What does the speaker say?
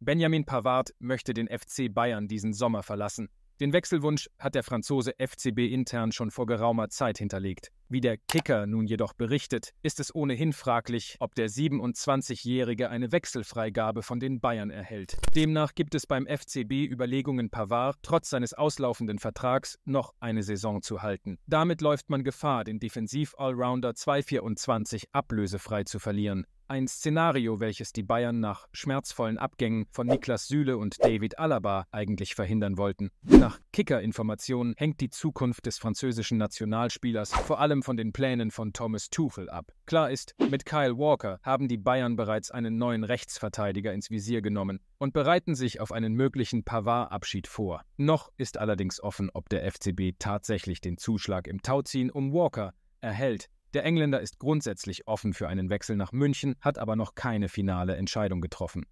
Benjamin Pavard möchte den FC Bayern diesen Sommer verlassen. Den Wechselwunsch hat der Franzose FCB intern schon vor geraumer Zeit hinterlegt. Wie der Kicker nun jedoch berichtet, ist es ohnehin fraglich, ob der 27-Jährige eine Wechselfreigabe von den Bayern erhält. Demnach gibt es beim FCB Überlegungen, Pavard trotz seines auslaufenden Vertrags noch eine Saison zu halten. Damit läuft man Gefahr, den Defensiv-Allrounder 224 ablösefrei zu verlieren. Ein Szenario, welches die Bayern nach schmerzvollen Abgängen von Niklas Süle und David Alaba eigentlich verhindern wollten. Nach Kicker-Informationen hängt die Zukunft des französischen Nationalspielers vor allem von den Plänen von Thomas Tuchel ab. Klar ist, mit Kyle Walker haben die Bayern bereits einen neuen Rechtsverteidiger ins Visier genommen und bereiten sich auf einen möglichen Pavard-Abschied vor. Noch ist allerdings offen, ob der FCB tatsächlich den Zuschlag im Tauziehen um Walker erhält. Der Engländer ist grundsätzlich offen für einen Wechsel nach München, hat aber noch keine finale Entscheidung getroffen.